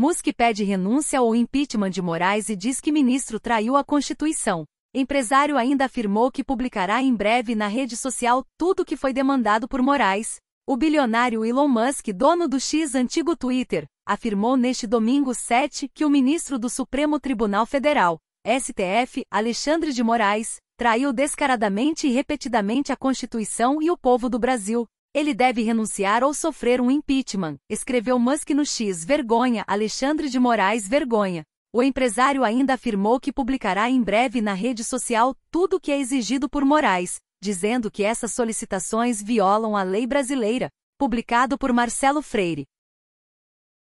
Musk pede renúncia ou impeachment de Moraes e diz que ministro traiu a Constituição. Empresário ainda afirmou que publicará em breve na rede social tudo que foi demandado por Moraes. O bilionário Elon Musk, dono do X antigo Twitter, afirmou neste domingo 7 que o ministro do Supremo Tribunal Federal, STF, Alexandre de Moraes, traiu descaradamente e repetidamente a Constituição e o povo do Brasil, ele deve renunciar ou sofrer um impeachment, escreveu Musk no X. Vergonha, Alexandre de Moraes, vergonha. O empresário ainda afirmou que publicará em breve na rede social tudo o que é exigido por Moraes, dizendo que essas solicitações violam a lei brasileira, publicado por Marcelo Freire.